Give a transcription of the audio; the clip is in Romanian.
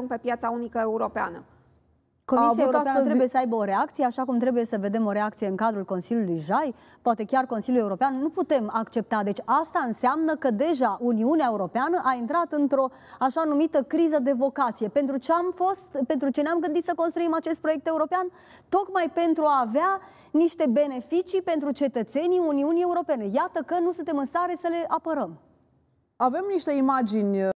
ajung pe piața unică europeană. Comisia Europeană astăzi... trebuie să aibă o reacție, așa cum trebuie să vedem o reacție în cadrul Consiliului Jai, poate chiar Consiliul European. Nu putem accepta. Deci asta înseamnă că deja Uniunea Europeană a intrat într-o așa numită criză de vocație. Pentru ce am fost, pentru ce ne-am gândit să construim acest proiect european? Tocmai pentru a avea niște beneficii pentru cetățenii Uniunii Europene. Iată că nu suntem în stare să le apărăm. Avem niște imagini